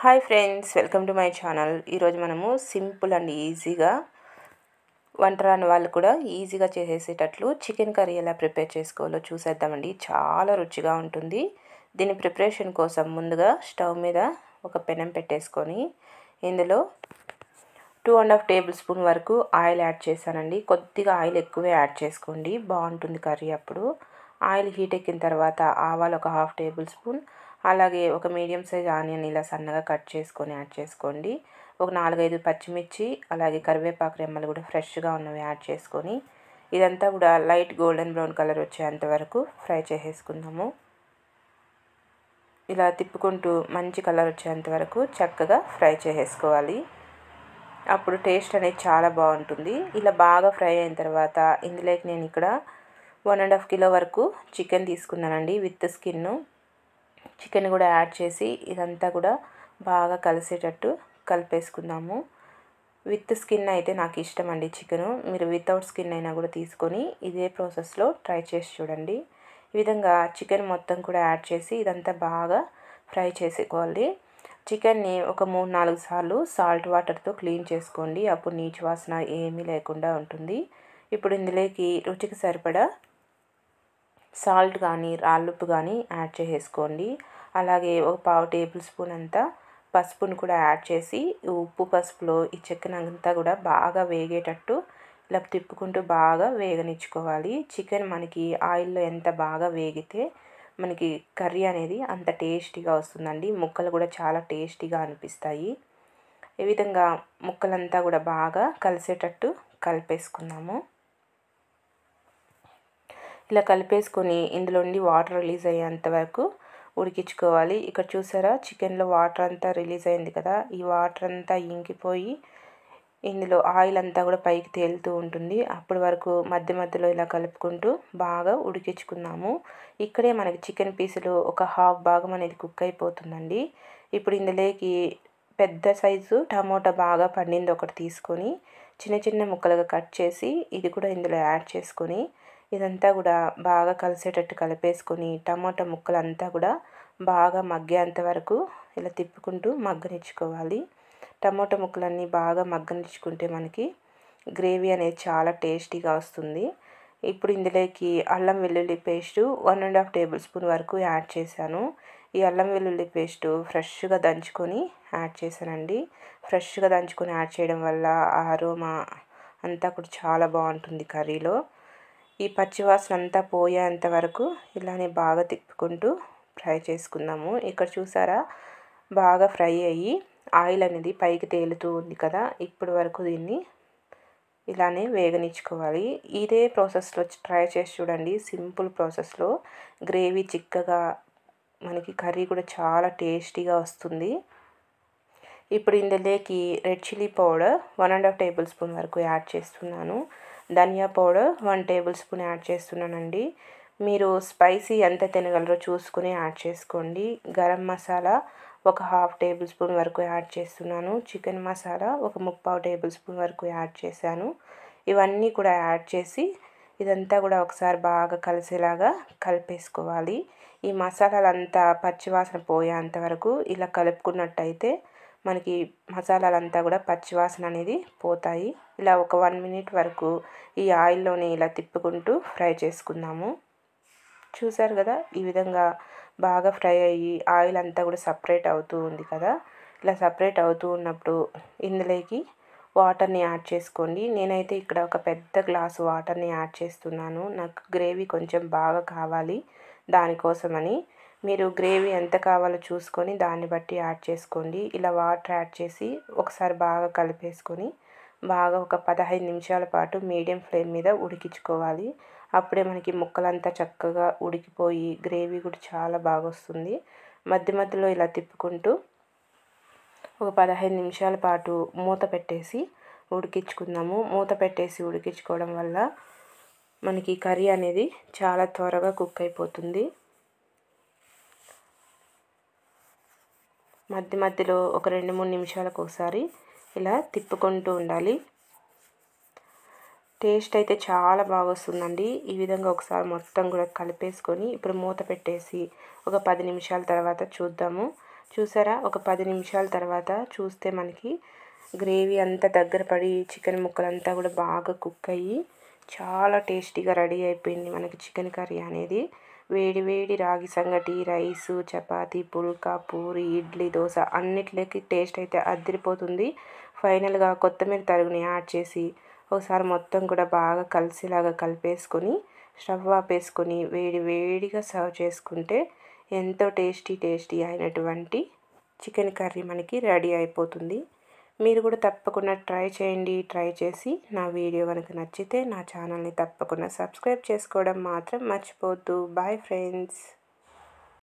hi friends welcome to my channel ఈరోజు మనము simple and ఈజీగా వంట రాని వాళ్ళు కూడా ఈజీగా చేసేసేటట్లు చికెన్ కర్రీ ఎలా ప్రిపేర్ చేసుకోవాలో చూసేద్దామండి చాలా రుచిగా ఉంటుంది దీని ప్రిపరేషన్ కోసం ముందుగా స్టవ్ మీద ఒక పెనం పెట్టేసుకొని ఇందులో two and half tablespoon వరకు ఆయిల్ యాడ్ చేశానండి కొద్దిగా ఆయిల్ ఎక్కువే యాడ్ చేసుకోండి బాగుంటుంది కర్రీ అప్పుడు ఆయిల్ హీట్ ఎక్కిన తర్వాత ఆవాలు ఒక హాఫ్ టేబుల్ స్పూన్ అలాగే ఒక మీడియం సైజ్ ఆనియన్ ఇలా సన్నగా కట్ చేసుకొని యాడ్ చేసుకోండి ఒక నాలుగైదు పచ్చిమిర్చి అలాగే కరివేపాకు రెమ్మలు కూడా ఫ్రెష్గా ఉన్నవి యాడ్ చేసుకొని ఇదంతా కూడా లైట్ గోల్డెన్ బ్రౌన్ కలర్ వచ్చేంత వరకు ఫ్రై చేసేసుకుందాము ఇలా తిప్పుకుంటూ మంచి కలర్ వచ్చేంత వరకు చక్కగా ఫ్రై చేసేసుకోవాలి అప్పుడు టేస్ట్ అనేది చాలా బాగుంటుంది ఇలా బాగా ఫ్రై అయిన తర్వాత ఇందులోకి నేను ఇక్కడ వన్ అండ్ హాఫ్ కిలో వరకు చికెన్ తీసుకున్నానండి విత్ స్కిన్ను చికెన్ కూడా యాడ్ చేసి ఇదంతా కూడా బాగా కలిసేటట్టు కలిపేసుకుందాము విత్ స్కిన్ అయితే నాకు ఇష్టం అండి చికెను మీరు వితౌట్ స్కిన్ అయినా కూడా తీసుకొని ఇదే ప్రాసెస్లో ట్రై చేసి చూడండి ఈ విధంగా చికెన్ మొత్తం కూడా యాడ్ చేసి ఇదంతా బాగా ఫ్రై చేసుకోవాలి చికెన్ని ఒక మూడు నాలుగు సార్లు సాల్ట్ వాటర్తో క్లీన్ చేసుకోండి అప్పుడు నీచు వాసన ఏమీ లేకుండా ఉంటుంది ఇప్పుడు ఇందులోకి రుచికి సరిపడా సాల్ట్ కానీ రాళ్ళుప్పు కానీ యాడ్ చేసేసుకోండి అలాగే ఒక పావు టేబుల్ స్పూన్ అంతా పసుపును కూడా యాడ్ చేసి ఉప్పు పసుపులో ఈ అంతా కూడా బాగా వేగేటట్టు ఇలా తిప్పుకుంటూ బాగా వేగనిచ్చుకోవాలి చికెన్ మనకి ఆయిల్లో ఎంత బాగా వేగితే మనకి కర్రీ అనేది అంత టేస్టీగా వస్తుందండి ముక్కలు కూడా చాలా టేస్టీగా అనిపిస్తాయి ఈ విధంగా ముక్కలంతా కూడా బాగా కలిసేటట్టు కలిపేసుకున్నాము ఇలా కలిపేసుకొని ఇందులో నుండి వాటర్ రిలీజ్ అయ్యేంత వరకు ఉడికించుకోవాలి ఇక్కడ చూసారా చికెన్లో వాటర్ అంతా రిలీజ్ అయింది కదా ఈ వాటర్ అంతా ఇంకిపోయి ఇందులో ఆయిల్ అంతా కూడా పైకి తేలుతూ ఉంటుంది అప్పటి వరకు మధ్య మధ్యలో ఇలా కలుపుకుంటూ బాగా ఉడికించుకున్నాము ఇక్కడే మనకి చికెన్ పీసులు ఒక హాఫ్ భాగం అనేది కుక్ అయిపోతుందండి ఇప్పుడు ఇందులోకి పెద్ద సైజు టమోటా బాగా పండింది ఒకటి తీసుకొని చిన్న చిన్న ముక్కలుగా కట్ చేసి ఇది కూడా ఇందులో యాడ్ చేసుకొని ఇదంతా కూడా బాగా కలిసేటట్టు కలిపేసుకొని టమాటా ముక్కలంతా కూడా బాగా మగ్గేంత వరకు ఇలా తిప్పుకుంటూ మగ్గనిచ్చుకోవాలి టమాటా ముక్కలన్నీ బాగా మగ్గనిచ్చుకుంటే మనకి గ్రేవీ అనేది చాలా టేస్టీగా వస్తుంది ఇప్పుడు ఇందులోకి అల్లం వెల్లుల్లి paste one and half tablespoon వరకు యాడ్ చేశాను ఈ అల్లం వెల్లుల్లి పేస్టు ఫ్రెష్గా దంచుకొని యాడ్ చేశానండి ఫ్రెష్గా దంచుకొని యాడ్ చేయడం వల్ల ఆ అరోమా అంతా కూడా చాలా బాగుంటుంది కర్రీలో ఈ పచ్చివాసన అంతా పోయేంత వరకు ఇలానే బాగా తిప్పుకుంటూ ఫ్రై చేసుకుందాము ఇక్కడ చూసారా బాగా ఫ్రై అయ్యి ఆయిల్ అనేది పైకి తేలుతూ ఉంది కదా ఇప్పటి వరకు దీన్ని ఇలానే వేగనిచ్చుకోవాలి ఇదే ప్రాసెస్లో ట్రై చేసి చూడండి సింపుల్ ప్రాసెస్లో గ్రేవీ చిక్కగా మనకి కర్రీ కూడా చాలా టేస్టీగా వస్తుంది ఇప్పుడు ఇందులోకి red chilli powder one and half tablespoon వరకు యాడ్ చేస్తున్నాను ధనియా powder one tablespoon add చేస్తున్నానండి మీరు స్పైసీ ఎంత తినగలరో చూసుకుని యాడ్ చేసుకోండి గరం మసాలా ఒక హాఫ్ టేబుల్ స్పూన్ వరకు యాడ్ చేస్తున్నాను చికెన్ మసాలా ఒక ముప్పావు టేబుల్ స్పూన్ వరకు యాడ్ చేశాను ఇవన్నీ కూడా యాడ్ చేసి ఇదంతా కూడా ఒకసారి బాగా కలిసేలాగా కలిపేసుకోవాలి ఈ మసాలాలంతా పచ్చివాసన పోయేంత వరకు ఇలా కలుపుకున్నట్టయితే మనకి మసాలాలంతా కూడా పచ్చివాసన అనేది పోతాయి ఇలా ఒక వన్ మినిట్ వరకు ఈ ఆయిల్లోనే ఇలా తిప్పుకుంటూ ఫ్రై చేసుకుందాము చూసారు కదా ఈ విధంగా బాగా ఫ్రై అయ్యి ఆయిల్ అంతా కూడా సపరేట్ అవుతూ ఉంది కదా ఇలా సపరేట్ అవుతూ ఉన్నప్పుడు ఇందులోకి వాటర్ని యాడ్ చేసుకోండి నేనైతే ఇక్కడ ఒక పెద్ద గ్లాస్ వాటర్ని యాడ్ చేస్తున్నాను నాకు గ్రేవీ కొంచెం బాగా కావాలి దానికోసమని మీరు గ్రేవీ ఎంత కావాలో చూసుకొని దాన్ని బట్టి యాడ్ చేసుకోండి ఇలా వాటర్ యాడ్ చేసి ఒకసారి బాగా కలిపేసుకొని బాగా ఒక పదహైదు నిమిషాల పాటు మీడియం ఫ్లేమ్ మీద ఉడికించుకోవాలి అప్పుడే మనకి ముక్కలంతా చక్కగా ఉడికిపోయి గ్రేవీ కూడా చాలా బాగా వస్తుంది మధ్య మధ్యలో ఇలా తిప్పుకుంటూ ఒక పదహైదు నిమిషాల పాటు మూత పెట్టేసి ఉడికించుకుందాము మూత పెట్టేసి ఉడికించుకోవడం వల్ల మనకి కర్రీ అనేది చాలా త్వరగా కుక్ అయిపోతుంది మధ్య మధ్యలో ఒక రెండు మూడు నిమిషాలకు ఒకసారి ఇలా తిప్పుకుంటూ ఉండాలి టేస్ట్ అయితే చాలా బాగా వస్తుందండి ఈ విధంగా ఒకసారి మొత్తం కూడా కలిపేసుకొని ఇప్పుడు మూత పెట్టేసి ఒక పది నిమిషాల తర్వాత చూద్దాము చూసారా ఒక పది నిమిషాల తర్వాత చూస్తే మనకి గ్రేవీ అంతా దగ్గర పడి చికెన్ ముక్కలంతా కూడా బాగా కుక్ అయ్యి చాలా టేస్టీగా రెడీ అయిపోయింది మనకి చికెన్ కర్రీ అనేది వేడి వేడి రాగి సంగటి రైసు చపాతీ పుల్కా పూరి ఇడ్లీ దోశ అన్నిట్లోకి టేస్ట్ అయితే అదిరిపోతుంది ఫైనల్గా కొత్తిమీర తరుగుని యాడ్ చేసి ఒకసారి మొత్తం కూడా బాగా కలిసేలాగా కలిపేసుకొని స్టవ్ ఆపేసుకొని వేడి వేడిగా సర్వ్ చేసుకుంటే ఎంతో టేస్టీ టేస్టీ అయినటువంటి చికెన్ కర్రీ మనకి రెడీ అయిపోతుంది మీరు కూడా తప్పకుండా ట్రై చేయండి ట్రై చేసి నా వీడియో కనుక నచ్చితే నా ఛానల్ని తప్పకుండా సబ్స్క్రైబ్ చేసుకోవడం మాత్రం మర్చిపోద్దు బాయ్ ఫ్రెండ్స్